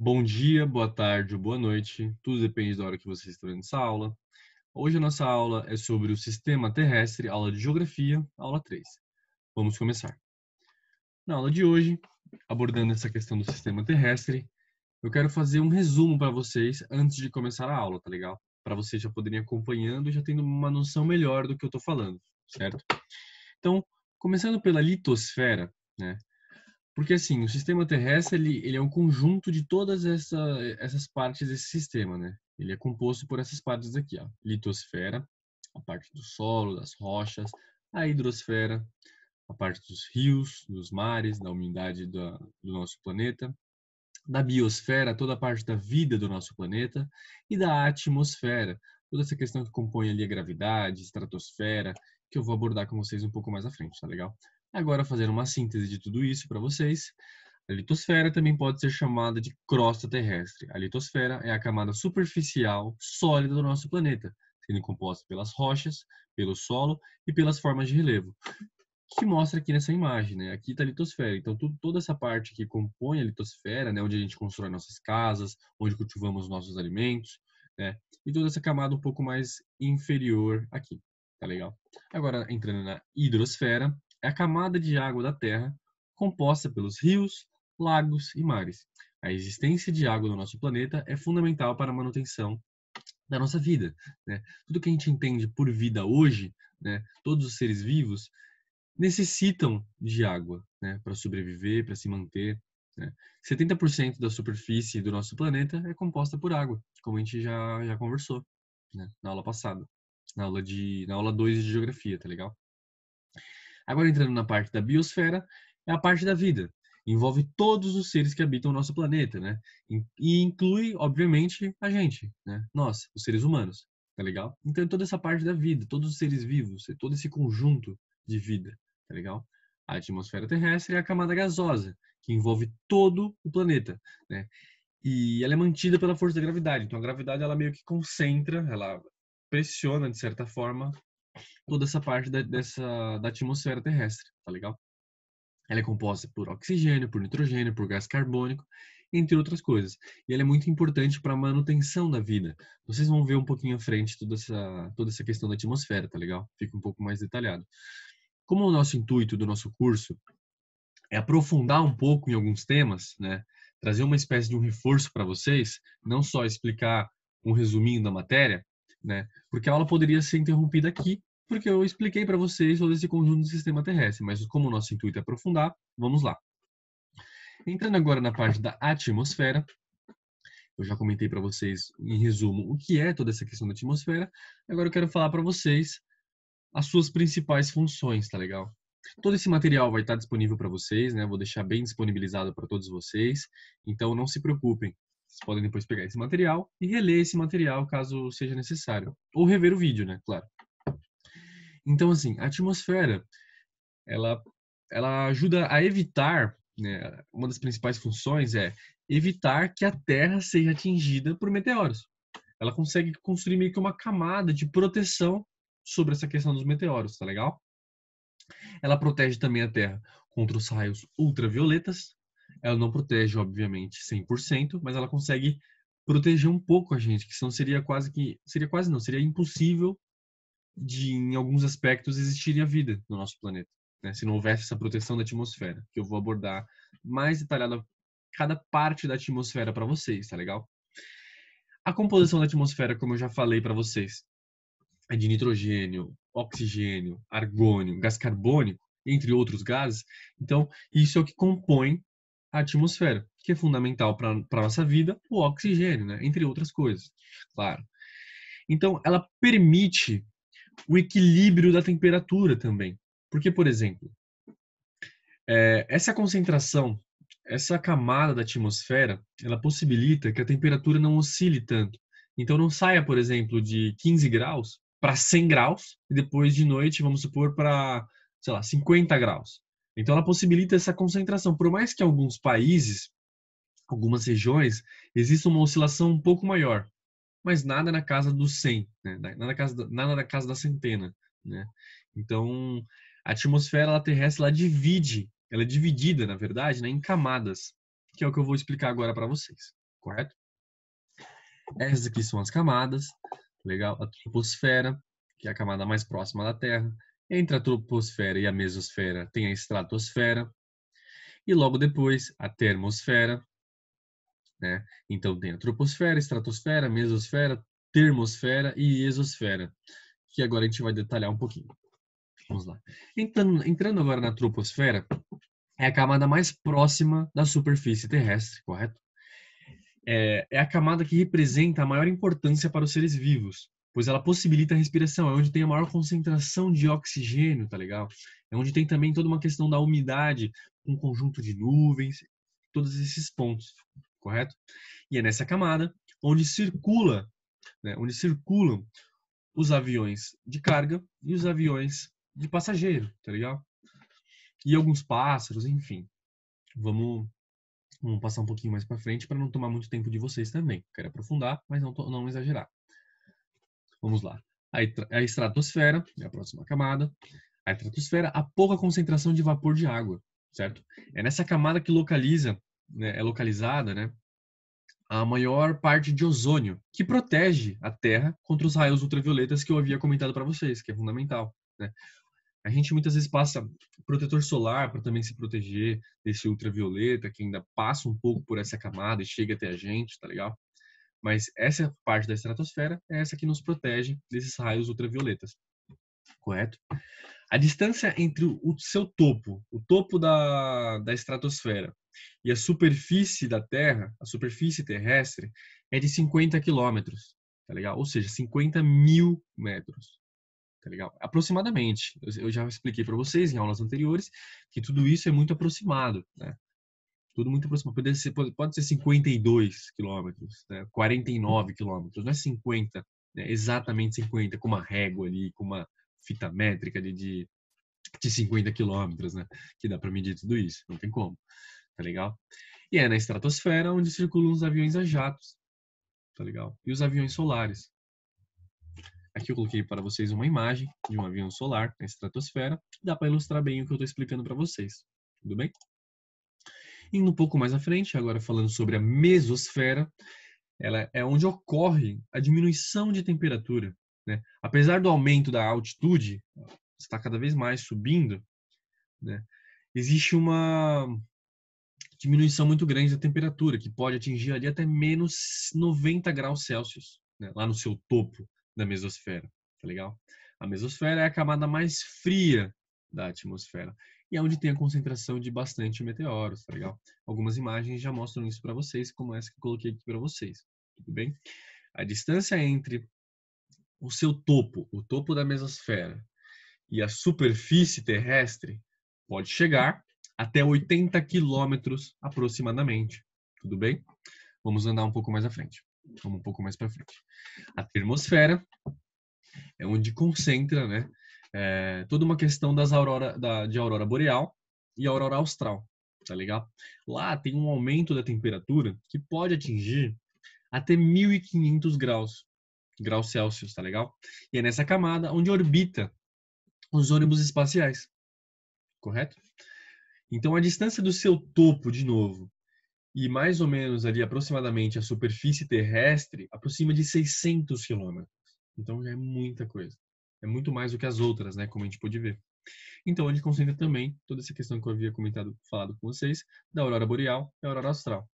Bom dia, boa tarde ou boa noite, tudo depende da hora que você está vendo essa aula. Hoje a nossa aula é sobre o sistema terrestre, aula de geografia, aula 3. Vamos começar. Na aula de hoje, abordando essa questão do sistema terrestre, eu quero fazer um resumo para vocês antes de começar a aula, tá legal? Para vocês já poderem acompanhando e já tendo uma noção melhor do que eu estou falando, certo? Então, começando pela litosfera, né? Porque, assim, o sistema terrestre, ele, ele é um conjunto de todas essa, essas partes desse sistema, né? Ele é composto por essas partes aqui, ó. Litosfera, a parte do solo, das rochas, a hidrosfera, a parte dos rios, dos mares, da umidade do nosso planeta, da biosfera, toda a parte da vida do nosso planeta, e da atmosfera, toda essa questão que compõe ali a gravidade, estratosfera, que eu vou abordar com vocês um pouco mais à frente, tá legal? Agora, fazendo uma síntese de tudo isso para vocês, a litosfera também pode ser chamada de crosta terrestre. A litosfera é a camada superficial sólida do nosso planeta, sendo composta pelas rochas, pelo solo e pelas formas de relevo, que mostra aqui nessa imagem, né? Aqui está a litosfera. Então, tudo, toda essa parte que compõe a litosfera, né? onde a gente constrói nossas casas, onde cultivamos nossos alimentos, né? E toda essa camada um pouco mais inferior aqui, tá legal? Agora, entrando na hidrosfera, é a camada de água da Terra, composta pelos rios, lagos e mares. A existência de água no nosso planeta é fundamental para a manutenção da nossa vida. Né? Tudo que a gente entende por vida hoje, né? todos os seres vivos, necessitam de água né? para sobreviver, para se manter. 70% né? da superfície do nosso planeta é composta por água, como a gente já, já conversou né? na aula passada, na aula 2 de, na aula dois de geografia, tá legal? Agora entrando na parte da biosfera, é a parte da vida. Envolve todos os seres que habitam o nosso planeta, né? E inclui, obviamente, a gente, né? Nós, os seres humanos, tá legal? Então toda essa parte da vida, todos os seres vivos, todo esse conjunto de vida, tá legal? A atmosfera terrestre é a camada gasosa, que envolve todo o planeta, né? E ela é mantida pela força da gravidade. Então a gravidade ela meio que concentra, ela pressiona de certa forma toda essa parte da, dessa, da atmosfera terrestre, tá legal? Ela é composta por oxigênio, por nitrogênio, por gás carbônico, entre outras coisas. E ela é muito importante para a manutenção da vida. Vocês vão ver um pouquinho à frente toda essa, toda essa questão da atmosfera, tá legal? Fica um pouco mais detalhado. Como o nosso intuito do nosso curso é aprofundar um pouco em alguns temas, né? Trazer uma espécie de um reforço para vocês, não só explicar um resuminho da matéria, né? Porque a aula poderia ser interrompida aqui porque eu expliquei para vocês todo esse conjunto do sistema terrestre, mas como o nosso intuito é aprofundar, vamos lá. Entrando agora na parte da atmosfera, eu já comentei para vocês em resumo o que é toda essa questão da atmosfera. Agora eu quero falar para vocês as suas principais funções, tá legal? Todo esse material vai estar disponível para vocês, né? Vou deixar bem disponibilizado para todos vocês. Então não se preocupem. Vocês podem depois pegar esse material e reler esse material caso seja necessário, ou rever o vídeo, né? Claro. Então, assim, a atmosfera, ela, ela ajuda a evitar, né, uma das principais funções é evitar que a Terra seja atingida por meteoros. Ela consegue construir meio que uma camada de proteção sobre essa questão dos meteoros, tá legal? Ela protege também a Terra contra os raios ultravioletas. Ela não protege, obviamente, 100%, mas ela consegue proteger um pouco a gente, que senão seria quase que seria quase não, seria impossível de, em alguns aspectos, existiria vida no nosso planeta, né? se não houvesse essa proteção da atmosfera, que eu vou abordar mais detalhada cada parte da atmosfera para vocês, tá legal? A composição da atmosfera, como eu já falei para vocês, é de nitrogênio, oxigênio, argônio, gás carbônico, entre outros gases. Então, isso é o que compõe a atmosfera, que é fundamental para a nossa vida, o oxigênio, né? entre outras coisas, claro. Então, ela permite o equilíbrio da temperatura também. Porque, por exemplo, é, essa concentração, essa camada da atmosfera, ela possibilita que a temperatura não oscile tanto. Então, não saia, por exemplo, de 15 graus para 100 graus e depois de noite, vamos supor, para, sei lá, 50 graus. Então, ela possibilita essa concentração. Por mais que alguns países, algumas regiões, exista uma oscilação um pouco maior mas nada na casa dos 100, né? nada, na casa, nada na casa da centena. Né? Então, a atmosfera terrestre ela divide, ela é dividida, na verdade, né, em camadas, que é o que eu vou explicar agora para vocês, correto? Essas aqui são as camadas, tá legal? A troposfera, que é a camada mais próxima da Terra. Entre a troposfera e a mesosfera tem a estratosfera. E logo depois, a termosfera, né? Então tem a troposfera, estratosfera, mesosfera, termosfera e exosfera, que agora a gente vai detalhar um pouquinho. Vamos lá. Entrando, entrando agora na troposfera, é a camada mais próxima da superfície terrestre, correto? É, é a camada que representa a maior importância para os seres vivos, pois ela possibilita a respiração, é onde tem a maior concentração de oxigênio, tá legal? É onde tem também toda uma questão da umidade, um conjunto de nuvens, todos esses pontos correto? E é nessa camada onde circula, né, onde circulam os aviões de carga e os aviões de passageiro, tá legal? E alguns pássaros, enfim. Vamos, vamos passar um pouquinho mais para frente para não tomar muito tempo de vocês também. Quero aprofundar, mas não, não exagerar. Vamos lá. A, estratosfera é a próxima camada. A estratosfera, a pouca concentração de vapor de água, certo? É nessa camada que localiza né, é localizada, né, a maior parte de ozônio, que protege a Terra contra os raios ultravioletas que eu havia comentado para vocês, que é fundamental. Né? A gente muitas vezes passa protetor solar para também se proteger desse ultravioleta, que ainda passa um pouco por essa camada e chega até a gente, tá legal? Mas essa parte da estratosfera é essa que nos protege desses raios ultravioletas, correto? A distância entre o seu topo, o topo da, da estratosfera, e a superfície da Terra, a superfície terrestre, é de 50 quilômetros, tá legal? Ou seja, 50 mil metros, tá legal? Aproximadamente. Eu já expliquei para vocês em aulas anteriores que tudo isso é muito aproximado, né? Tudo muito aproximado. Pode ser, pode ser 52 quilômetros, né? 49 quilômetros, não é 50, né? exatamente 50, com uma régua ali, com uma fita métrica de, de, de 50 quilômetros, né? Que dá para medir tudo isso, não tem como tá legal? E é na estratosfera onde circulam os aviões a jatos, tá legal? E os aviões solares. Aqui eu coloquei para vocês uma imagem de um avião solar na estratosfera, dá para ilustrar bem o que eu estou explicando para vocês, tudo bem? Indo um pouco mais à frente, agora falando sobre a mesosfera, ela é onde ocorre a diminuição de temperatura. Né? Apesar do aumento da altitude, está cada vez mais subindo, né? existe uma diminuição muito grande da temperatura, que pode atingir ali até menos 90 graus Celsius, né? lá no seu topo da mesosfera, tá legal? A mesosfera é a camada mais fria da atmosfera e é onde tem a concentração de bastante meteoros, tá legal? Algumas imagens já mostram isso para vocês, como essa que eu coloquei aqui para vocês, tudo bem? A distância entre o seu topo, o topo da mesosfera, e a superfície terrestre pode chegar até 80 quilômetros aproximadamente. Tudo bem? Vamos andar um pouco mais à frente. Vamos um pouco mais para frente. A termosfera é onde concentra, né? É, toda uma questão das aurora, da, de aurora boreal e aurora austral, tá legal? Lá tem um aumento da temperatura que pode atingir até 1500 graus, graus Celsius, tá legal? E é nessa camada onde orbita os ônibus espaciais, correto? Então, a distância do seu topo, de novo, e mais ou menos ali aproximadamente a superfície terrestre, aproxima de 600 quilômetros. Então, já é muita coisa. É muito mais do que as outras, né? Como a gente pôde ver. Então, ele concentra também toda essa questão que eu havia comentado, falado com vocês, da aurora boreal e aurora austral.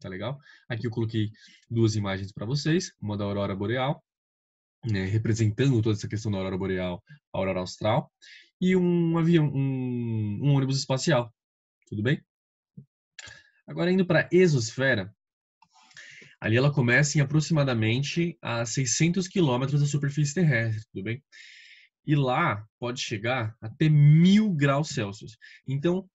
Tá legal? Aqui eu coloquei duas imagens para vocês, uma da aurora boreal né, representando toda essa questão da aurora boreal, a aurora austral, e um avião, um, um ônibus espacial. Tudo bem? Agora, indo para a exosfera, ali ela começa em aproximadamente a 600 quilômetros da superfície terrestre, tudo bem? E lá pode chegar até mil graus Celsius. Então,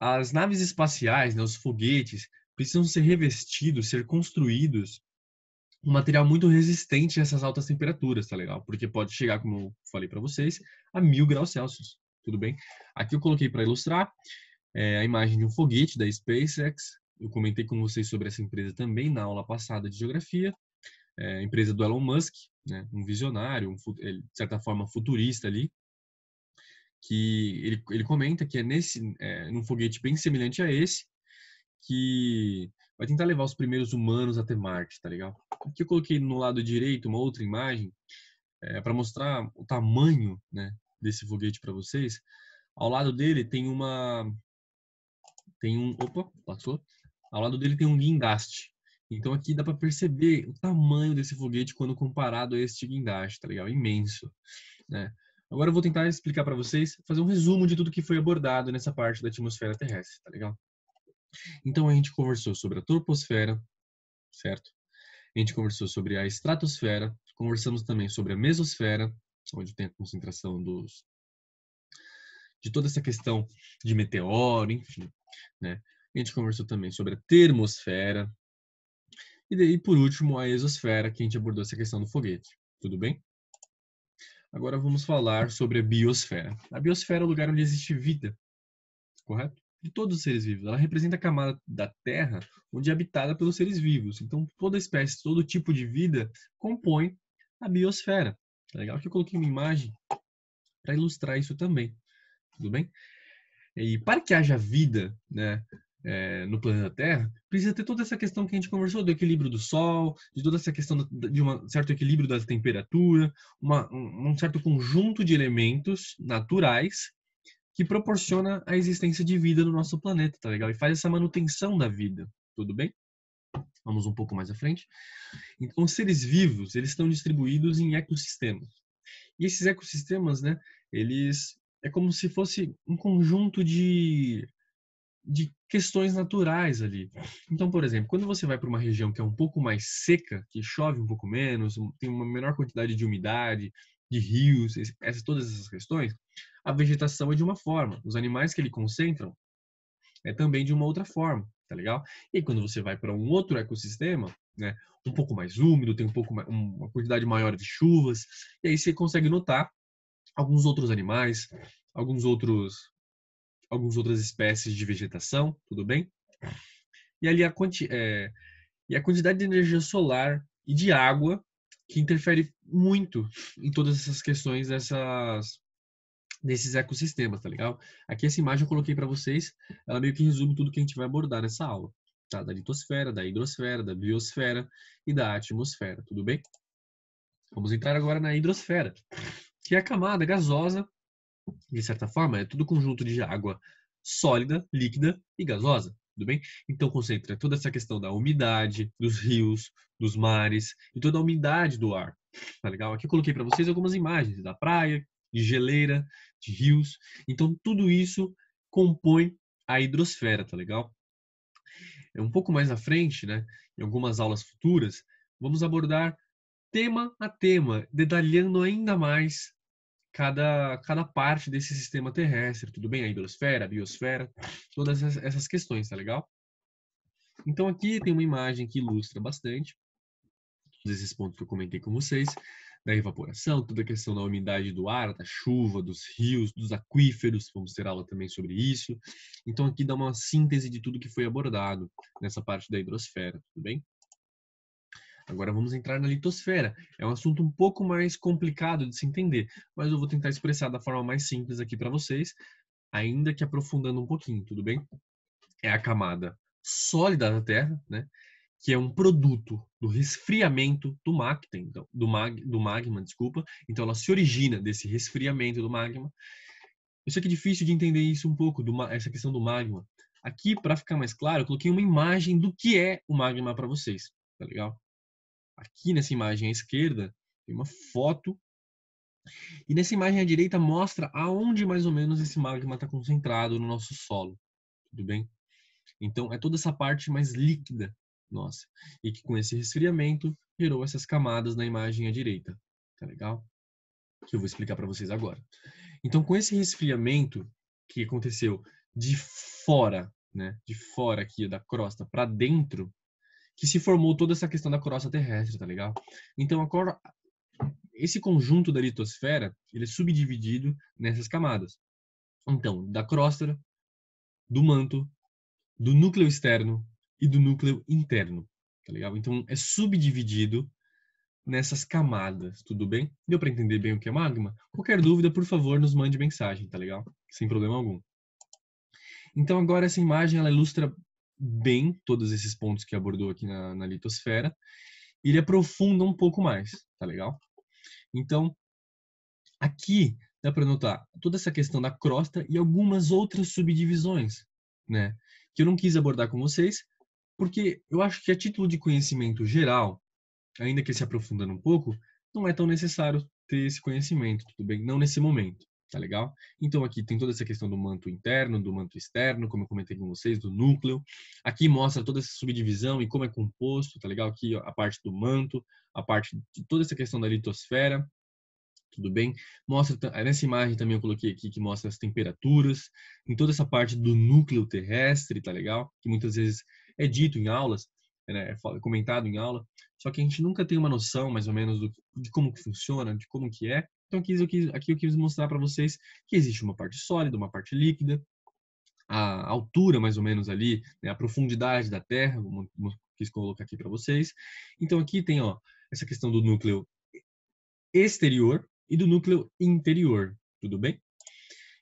as naves espaciais, né, os foguetes, precisam ser revestidos, ser construídos um material muito resistente a essas altas temperaturas, tá legal? Porque pode chegar, como eu falei para vocês, a mil graus Celsius, tudo bem? Aqui eu coloquei para ilustrar é, a imagem de um foguete da SpaceX. Eu comentei com vocês sobre essa empresa também na aula passada de geografia. É, empresa do Elon Musk, né? um visionário, um, de certa forma futurista ali, que ele, ele comenta que é nesse é, num foguete bem semelhante a esse que vai tentar levar os primeiros humanos até Marte, tá legal? Aqui eu coloquei no lado direito uma outra imagem é, eh, para mostrar o tamanho né, desse foguete para vocês. Ao lado dele tem uma tem um opa passou. Ao lado dele tem um guindaste. Então aqui dá para perceber o tamanho desse foguete quando comparado a este guindaste, tá legal? Imenso, né? Agora eu vou tentar explicar para vocês, fazer um resumo de tudo que foi abordado nessa parte da atmosfera terrestre, tá legal? Então a gente conversou sobre a troposfera, certo? A gente conversou sobre a estratosfera, conversamos também sobre a mesosfera, onde tem a concentração dos de toda essa questão de meteoro, enfim, né? A gente conversou também sobre a termosfera e daí por último a exosfera, que a gente abordou essa questão do foguete. Tudo bem? Agora vamos falar sobre a biosfera. A biosfera é o lugar onde existe vida, correto? de todos os seres vivos. Ela representa a camada da Terra onde é habitada pelos seres vivos. Então, toda espécie, todo tipo de vida compõe a biosfera. Tá legal que eu coloquei uma imagem para ilustrar isso também. Tudo bem? É, e para que haja vida né, é, no planeta Terra, precisa ter toda essa questão que a gente conversou do equilíbrio do Sol, de toda essa questão de um certo equilíbrio da temperatura, uma, um certo conjunto de elementos naturais que proporciona a existência de vida no nosso planeta, tá legal? E faz essa manutenção da vida, tudo bem? Vamos um pouco mais à frente. Então, os seres vivos, eles estão distribuídos em ecossistemas. E esses ecossistemas, né, eles é como se fosse um conjunto de de questões naturais ali. Então, por exemplo, quando você vai para uma região que é um pouco mais seca, que chove um pouco menos, tem uma menor quantidade de umidade, de rios, essas, todas essas questões, a vegetação é de uma forma, os animais que ele concentram é também de uma outra forma, tá legal? E quando você vai para um outro ecossistema, né, um pouco mais úmido, tem um pouco mais, uma quantidade maior de chuvas, e aí você consegue notar alguns outros animais, alguns outros algumas outras espécies de vegetação, tudo bem? E ali a, quanti, é, e a quantidade de energia solar e de água que interfere muito em todas essas questões dessas nesses ecossistemas, tá legal? Aqui essa imagem eu coloquei para vocês, ela meio que resume tudo que a gente vai abordar nessa aula, tá? Da litosfera, da hidrosfera, da biosfera e da atmosfera, tudo bem? Vamos entrar agora na hidrosfera, que é a camada gasosa, de certa forma, é todo conjunto de água sólida, líquida e gasosa, tudo bem? Então concentra toda essa questão da umidade, dos rios, dos mares e toda a umidade do ar, tá legal? Aqui eu coloquei para vocês algumas imagens da praia, de geleira, de rios. Então, tudo isso compõe a hidrosfera, tá legal? É um pouco mais à frente, né, em algumas aulas futuras, vamos abordar tema a tema, detalhando ainda mais cada, cada parte desse sistema terrestre, tudo bem? A hidrosfera, a biosfera, todas essas questões, tá legal? Então aqui tem uma imagem que ilustra bastante todos esses pontos que eu comentei com vocês da evaporação, toda a questão da umidade do ar, da chuva, dos rios, dos aquíferos, vamos ter aula também sobre isso. Então aqui dá uma síntese de tudo que foi abordado nessa parte da hidrosfera, tudo bem? Agora vamos entrar na litosfera. É um assunto um pouco mais complicado de se entender, mas eu vou tentar expressar da forma mais simples aqui para vocês, ainda que aprofundando um pouquinho, tudo bem? É a camada sólida da Terra, né? que é um produto do resfriamento do magma, então, do, mag, do magma, desculpa. Então ela se origina desse resfriamento do magma. Eu sei que é difícil de entender isso um pouco, do, essa questão do magma. Aqui, para ficar mais claro, eu coloquei uma imagem do que é o magma para vocês, tá legal? Aqui nessa imagem à esquerda tem uma foto e nessa imagem à direita mostra aonde mais ou menos esse magma está concentrado no nosso solo, tudo bem? Então é toda essa parte mais líquida nossa, e que com esse resfriamento gerou essas camadas na imagem à direita, tá legal? Que eu vou explicar para vocês agora. Então, com esse resfriamento que aconteceu de fora, né, de fora aqui da crosta para dentro, que se formou toda essa questão da crosta terrestre, tá legal? Então, agora esse conjunto da litosfera, ele é subdividido nessas camadas. Então, da crosta, do manto, do núcleo externo e do núcleo interno, tá legal? Então é subdividido nessas camadas, tudo bem? Deu para entender bem o que é magma? Qualquer dúvida, por favor, nos mande mensagem, tá legal? Sem problema algum. Então agora essa imagem ela ilustra bem todos esses pontos que abordou aqui na, na litosfera. Ele aprofunda um pouco mais, tá legal? Então aqui dá para notar toda essa questão da crosta e algumas outras subdivisões, né? Que eu não quis abordar com vocês, porque eu acho que a título de conhecimento geral, ainda que se aprofundando um pouco, não é tão necessário ter esse conhecimento, tudo bem? Não nesse momento, tá legal? Então aqui tem toda essa questão do manto interno, do manto externo, como eu comentei com vocês, do núcleo. Aqui mostra toda essa subdivisão e como é composto, tá legal? Aqui a parte do manto, a parte de toda essa questão da litosfera, tudo bem? Mostra é, nessa imagem também eu coloquei aqui que mostra as temperaturas, em toda essa parte do núcleo terrestre, tá legal? Que muitas vezes é dito em aulas, né, é, é comentado em aula, só que a gente nunca tem uma noção, mais ou menos, do, de como que funciona, de como que é. Então, aqui eu quis, aqui eu quis mostrar para vocês que existe uma parte sólida, uma parte líquida, a altura, mais ou menos, ali, né, a profundidade da Terra, como quis colocar aqui para vocês. Então, aqui tem ó, essa questão do núcleo exterior e do núcleo interior, tudo bem?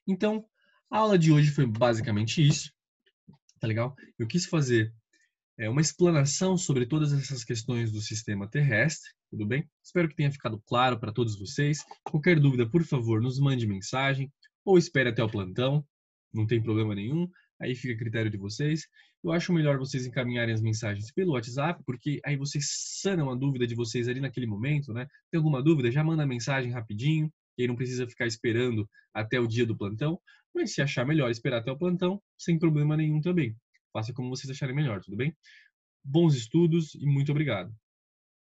Então, a aula de hoje foi basicamente isso, tá legal? Eu quis fazer é, uma explanação sobre todas essas questões do sistema terrestre, tudo bem? Espero que tenha ficado claro para todos vocês. Qualquer dúvida, por favor, nos mande mensagem ou espere até o plantão, não tem problema nenhum, aí fica a critério de vocês. Eu acho melhor vocês encaminharem as mensagens pelo WhatsApp, porque aí vocês sanam a dúvida de vocês ali naquele momento, né? Tem alguma dúvida? Já manda a mensagem rapidinho, e aí não precisa ficar esperando até o dia do plantão. Mas se achar melhor esperar até o plantão, sem problema nenhum também. Faça como vocês acharem melhor, tudo bem? Bons estudos e muito obrigado.